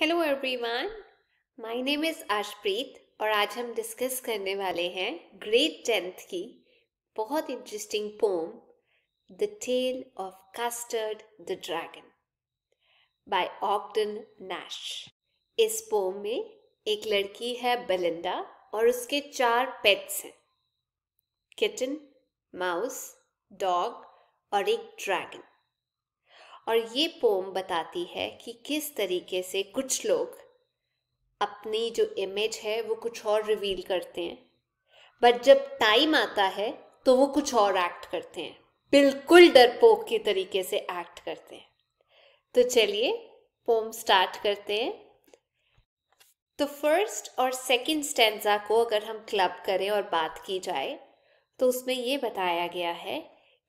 Hello everyone my name is Ashpreet और आज हम डिस्कस करने वाले हैं ग्रेट टेंथ की बहुत interesting poem the tale of custard the dragon by Ogden Nash इस पोम में एक लड़की है बेलिंडा और उसके चार पेट्स हैं किटन माउस डॉग और एक ड्रैगन और ये पोम बताती है कि किस तरीके से कुछ लोग अपनी जो इमेज है वो कुछ और रिवील करते हैं बट जब टाइम आता है तो वो कुछ और एक्ट करते हैं बिल्कुल डरपोक के तरीके से एक्ट करते हैं तो चलिए पोम स्टार्ट करते हैं तो फर्स्ट और सेकंड स्टेंजा को अगर हम क्लब करें और बात की जाए तो उसमें ये बताया गया है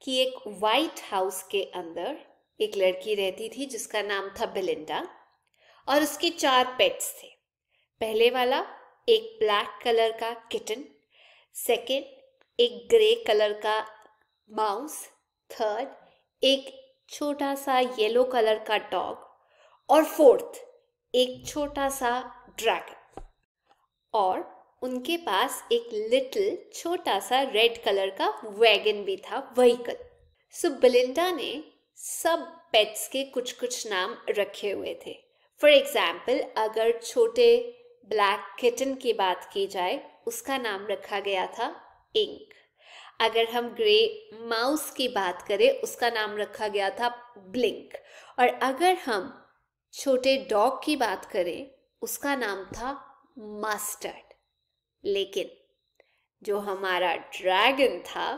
कि एक वाइट हाउस के अंदर एक लड़की रहती थी जिसका नाम था बिलिंडा और उसके चार पेट्स थे पहले वाला एक ब्लैक कलर का किटन सेकेंड एक ग्रे कलर का माउस थर्ड एक छोटा सा येलो कलर का डॉग और फोर्थ एक छोटा सा ड्रैगन और उनके पास एक लिटिल छोटा सा रेड कलर का वैगन भी था वहीकल सो बलिंडा ने सब पेट्स के कुछ कुछ नाम रखे हुए थे फॉर एग्जाम्पल अगर छोटे ब्लैक किटन की बात की जाए उसका नाम रखा गया था इंक अगर हम ग्रे माउस की बात करें उसका नाम रखा गया था ब्लिंक और अगर हम छोटे डॉग की बात करें उसका नाम था मास्टर्ड लेकिन जो हमारा ड्रैगन था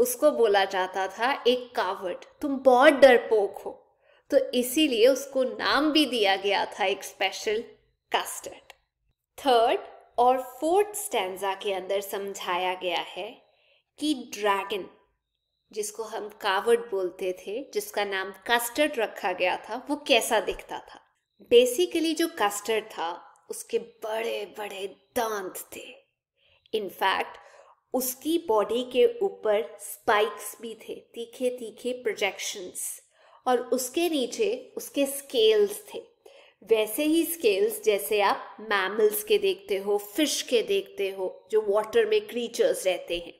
उसको बोला जाता था एक कावट तुम बहुत डरपोक हो तो इसीलिए उसको नाम भी दिया गया था एक स्पेशल कस्टर्ड थर्ड और फोर्थ स्टैंजा के अंदर समझाया गया है कि ड्रैगन जिसको हम कावट बोलते थे जिसका नाम कस्टर्ड रखा गया था वो कैसा दिखता था बेसिकली जो कस्टर्ड था उसके बड़े बड़े दांत थे इनफैक्ट उसकी बॉडी के ऊपर स्पाइक्स भी थे तीखे तीखे प्रोजेक्शंस और उसके नीचे उसके स्केल्स थे वैसे ही स्केल्स जैसे आप मैमल्स के देखते हो फिश के देखते हो जो वाटर में क्रीचर्स रहते हैं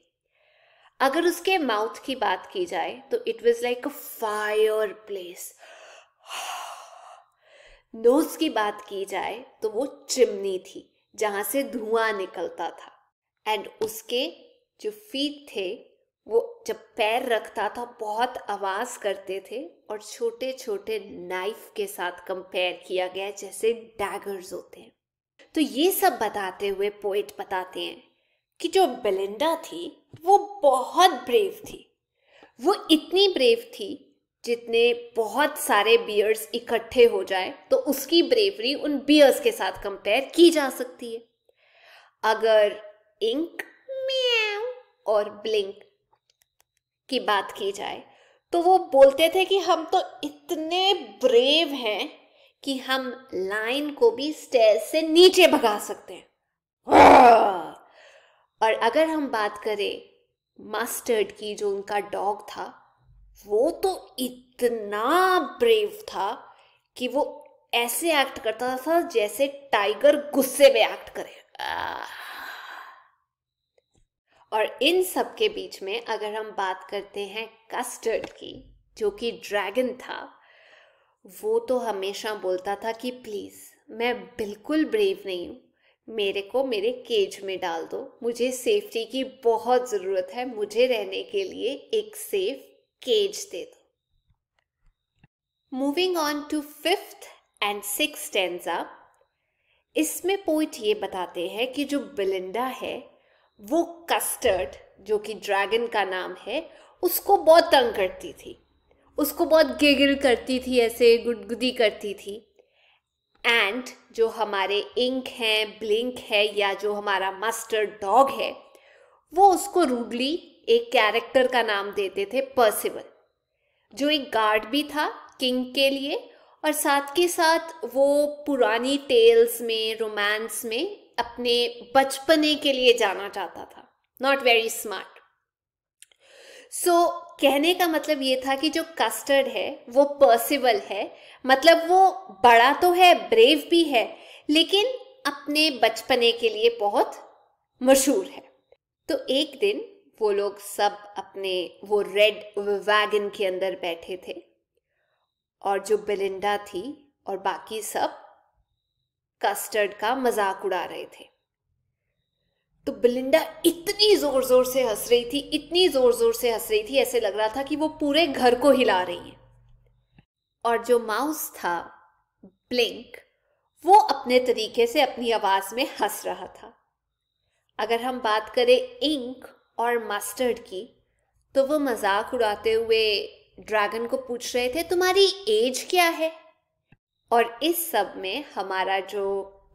अगर उसके माउथ की बात की जाए तो it was like a fireplace nose की बात की जाए तो वो चिमनी थी जहां से धुआं निकलता था एंड उसके जो फीट थे वो जब पैर रखता था बहुत आवाज़ करते थे और छोटे छोटे नाइफ के साथ कंपेयर किया गया जैसे डैगर्स होते हैं तो ये सब बताते हुए पोइट बताते हैं कि जो बेलिंडा थी वो बहुत ब्रेव थी वो इतनी ब्रेव थी जितने बहुत सारे बियर्स इकट्ठे हो जाए तो उसकी ब्रेवरी उन बियर्स के साथ कंपेयर की जा सकती है अगर इंक म्याऊ और ब्लिंक की बात की जाए तो वो बोलते थे कि हम तो इतने ब्रेव हैं कि हम लाइन को भी स्टेज से नीचे भगा सकते हैं और अगर हम बात करें मास्टर्ड की जो उनका डॉग था वो तो इतना ब्रेव था कि वो ऐसे एक्ट करता था जैसे टाइगर गुस्से में एक्ट करे और इन सब के बीच में अगर हम बात करते हैं कस्टर्ड की जो कि ड्रैगन था वो तो हमेशा बोलता था कि प्लीज़ मैं बिल्कुल ब्रेव नहीं हूँ मेरे को मेरे केज में डाल दो मुझे सेफ्टी की बहुत ज़रूरत है मुझे रहने के लिए एक सेफ केज दे दो moving on to fifth and six stanza इसमें पोइट ये बताते हैं कि जो बिलिंडा है वो कस्टर्ड जो कि ड्रैगन का नाम है उसको बहुत तंग करती थी उसको बहुत गिगिल करती थी ऐसे गुदगुदी करती थी एंड जो हमारे इंक हैं ब्लिंक है या जो हमारा मास्टर डॉग है वो उसको रूडली एक कैरेक्टर का नाम देते थे पर्सिबल जो एक गार्ड भी था किंग के लिए और साथ के साथ वो पुरानी टेल्स में रोमांस में अपने बचपने के लिए जाना चाहता था नॉट वेरी स्मार्ट सो कहने का मतलब ये था कि जो कस्टर्ड है वो पॉसिबल है मतलब वो बड़ा तो है ब्रेव भी है लेकिन अपने बचपने के लिए बहुत मशहूर है तो एक दिन वो लोग सब अपने वो रेड वैगन के अंदर बैठे थे और जो बिलिंडा थी और बाकी सब कस्टर्ड का मजाक उड़ा रहे थे तो बिलिंडा इतनी जोर जोर से हंस रही थी इतनी जोर जोर से हंस रही थी ऐसे लग रहा था कि वो पूरे घर को हिला रही है और जो माउस था ब्लिंक वो अपने तरीके से अपनी आवाज में हंस रहा था अगर हम बात करें इंक और मस्टर्ड की तो वो मजाक उड़ाते हुए ड्रैगन को पूछ रहे थे तुम्हारी एज क्या है और इस सब में हमारा जो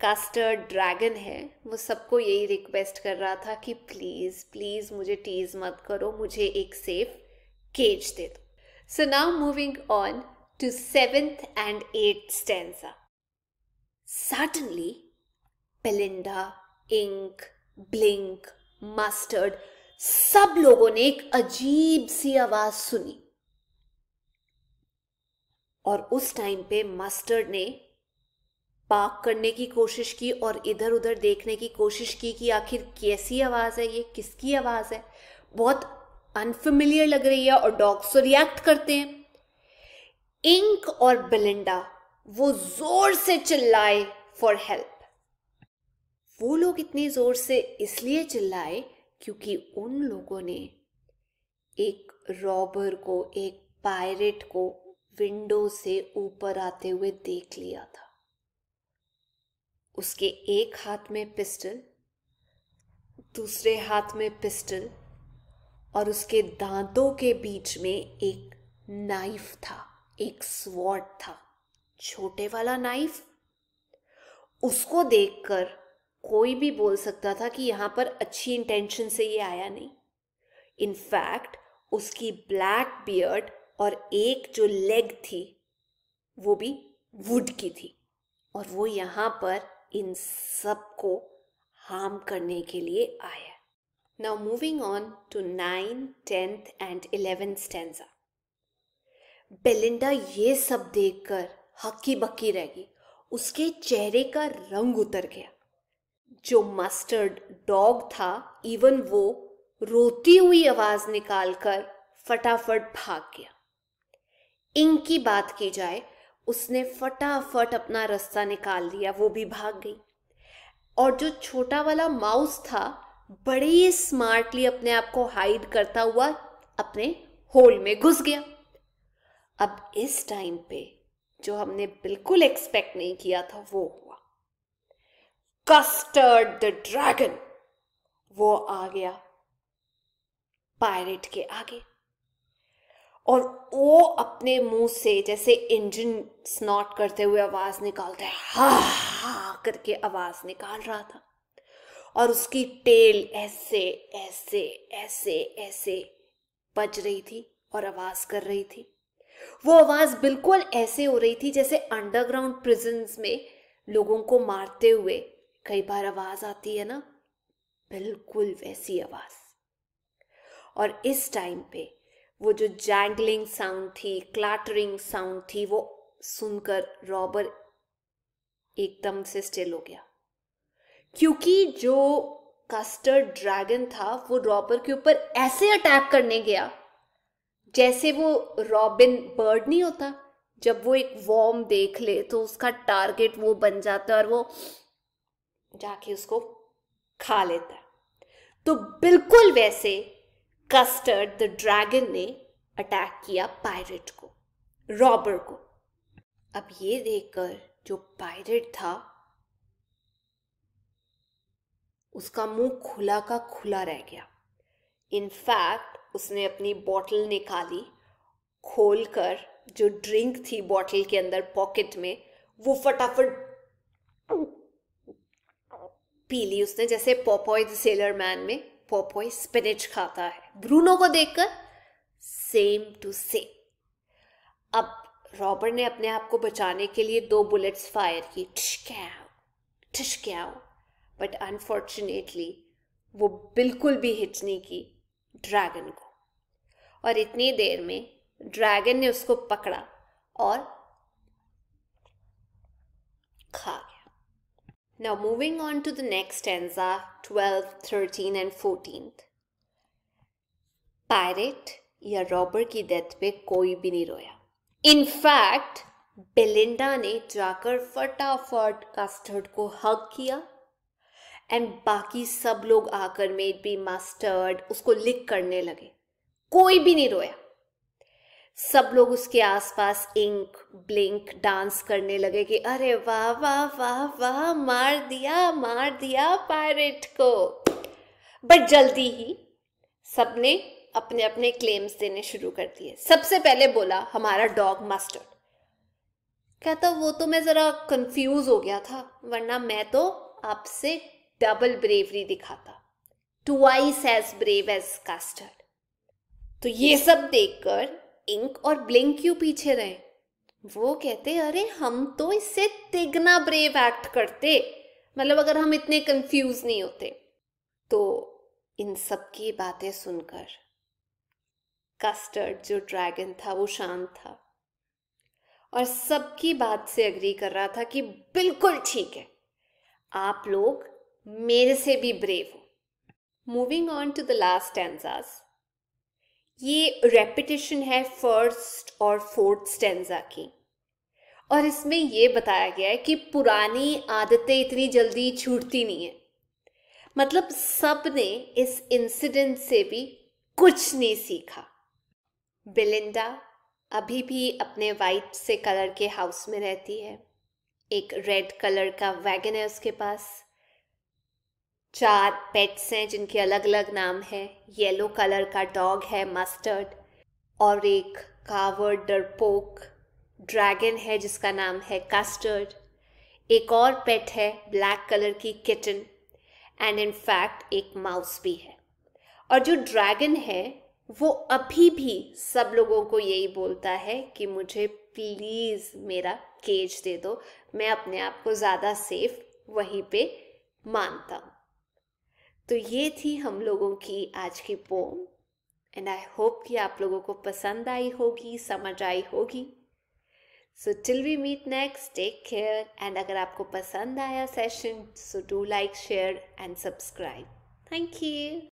कास्टर्ड ड्रैगन है वो सबको यही रिक्वेस्ट कर रहा था कि प्लीज़ प्लीज़ मुझे टीज मत करो मुझे एक सेफ केज दे दो so now moving on to seventh and eight stanza suddenly Belinda ink blink mustard सब लोगों ने एक अजीब सी आवाज़ सुनी और उस टाइम पे मास्टर ने पाक करने की कोशिश की और इधर उधर देखने की कोशिश की कि आखिर कैसी आवाज़ है ये किसकी आवाज़ है बहुत अनफेमिलियर लग रही है और डॉग्स तो रिएक्ट करते हैं इंक और बलिंडा वो जोर से चिल्लाए फॉर हेल्प वो लोग इतने जोर से इसलिए चिल्लाए क्योंकि उन लोगों ने एक रॉबर को एक पायरेट को विंडो से ऊपर आते हुए देख लिया था उसके एक हाथ में पिस्टल दूसरे हाथ में पिस्टल और उसके दांतों के बीच में एक नाइफ था एक स्वॉर्ड था छोटे वाला नाइफ उसको देखकर कोई भी बोल सकता था कि यहां पर अच्छी इंटेंशन से ये आया नहीं इनफैक्ट उसकी ब्लैक बियर्ड और एक जो लेग थी वो भी वुड की थी और वो यहाँ पर इन सब को हार्म करने के लिए आया now moving on to nine tenth and eleventh stanza Belinda ये सब देखकर हक्की बक्की रह गई उसके चेहरे का रंग उतर गया जो मस्टर्ड डॉग था इवन वो रोती हुई आवाज निकालकर फटाफट भाग गया इंक की बात की जाए उसने फटाफट अपना रास्ता निकाल लिया वो भी भाग गई और जो छोटा वाला माउस था बड़े स्मार्टली अपने आप को हाइड करता हुआ अपने होल में घुस गया अब इस टाइम पे जो हमने बिल्कुल एक्सपेक्ट नहीं किया था वो हुआ कस्टर्ड द ड्रैगन वो आ गया पायरेट के आगे और वो अपने मुंह से जैसे इंजन स्नॉट करते हुए आवाज निकालते हा हा करके आवाज निकाल रहा था और उसकी टेल ऐसे ऐसे ऐसे ऐसे बज रही थी और आवाज कर रही थी वो आवाज बिल्कुल ऐसे हो रही थी जैसे अंडरग्राउंड प्रिजन में लोगों को मारते हुए कई बार आवाज आती है ना बिल्कुल वैसी आवाज और इस टाइम पे वो जो जैंगलिंग साउंड थी क्लाटरिंग साउंड थी वो सुनकर रॉबर एकदम से स्टिल हो गया क्योंकि जो कस्टर्ड ड्रैगन था वो रॉबर के ऊपर ऐसे अटैक करने गया जैसे वो रॉबिन बर्ड नहीं होता जब वो एक वॉर्म देख ले तो उसका टारगेट वो बन जाता है और वो जाके उसको खा लेता है तो बिल्कुल वैसे कस्टर्ड द ड्रैगन ने अटैक किया पायरेट को रॉबर को अब ये देखकर जो पायरेट था उसका मुंह खुला का खुला रह गया इनफैक्ट उसने अपनी बॉटल निकाली खोलकर जो ड्रिंक थी बॉटल के अंदर पॉकेट में वो फटाफट पी ली उसने जैसे पॉपॉय द सेलर मैन में पोपोई स्पिनिच खाता है ब्रूनो को देखकर सेम टू सेम अब रॉबर्ट ने अपने आप को बचाने के लिए दो बुलेट्स फायर की क्या हो बट अनफॉर्चुनेटली वो बिल्कुल भी हिट नहीं की ड्रैगन को और इतनी देर में ड्रैगन ने उसको पकड़ा और खा गया Now moving on to the next stanza 12, 13 and 14th. Pirate या रॉबर की डेथ पे कोई भी नहीं रोया इनफैक्ट बेलिंडा ने जाकर फटाफट कस्टर्ड को हक किया एंड बाकी सब लोग आकर मेड बी मास्टर्ड उसको लिक करने लगे कोई भी नहीं रोया सब लोग उसके आसपास इंक ब्लिंक डांस करने लगे कि अरे वाह वाह वाह वाह मार दिया मार दिया पायरेट को बट जल्दी ही सबने अपने अपने क्लेम्स देने शुरू कर दिए सबसे पहले बोला हमारा डॉग मास्टर कहता वो तो मैं ज़रा कंफ्यूज हो गया था वरना मैं तो आपसे डबल ब्रेवरी दिखाता to twice as brave as custard तो ये सब देखकर इंक और ब्लिंक क्यों पीछे रहे वो कहते अरे हम तो इससे तिगना ब्रेव एक्ट करते मतलब अगर हम इतने कंफ्यूज नहीं होते तो इन सब की बातें सुनकर कस्टर्ड जो ड्रैगन था वो शांत था और सबकी बात से अग्री कर रहा था कि बिल्कुल ठीक है आप लोग मेरे से भी ब्रेव हो moving on to the last stanzas ये रेपिटेशन है फर्स्ट और फोर्थ स्टेंजा की और इसमें ये बताया गया है कि पुरानी आदतें इतनी जल्दी छूटती नहीं है मतलब सब ने इस इंसिडेंट से भी कुछ नहीं सीखा बिलिंडा अभी भी अपने वाइट से कलर के हाउस में रहती है एक रेड कलर का वैगन है उसके पास चार पेट्स हैं जिनके अलग अलग नाम हैं येलो कलर का डॉग है मस्टर्ड और एक कावर्ड डरपोक ड्रैगन है जिसका नाम है कस्टर्ड एक और पेट है ब्लैक कलर की किटन एंड इन फैक्ट एक माउस भी है और जो ड्रैगन है वो अभी भी सब लोगों को यही बोलता है कि मुझे प्लीज़ मेरा केज दे दो मैं अपने आप को ज़्यादा सेफ वहीं पे मानता हूँ तो ये थी हम लोगों की आज की पोम एंड आई होप कि आप लोगों को पसंद आई होगी समझ आई होगी so till we meet next take care and अगर आपको पसंद आया session so do like share and subscribe thank you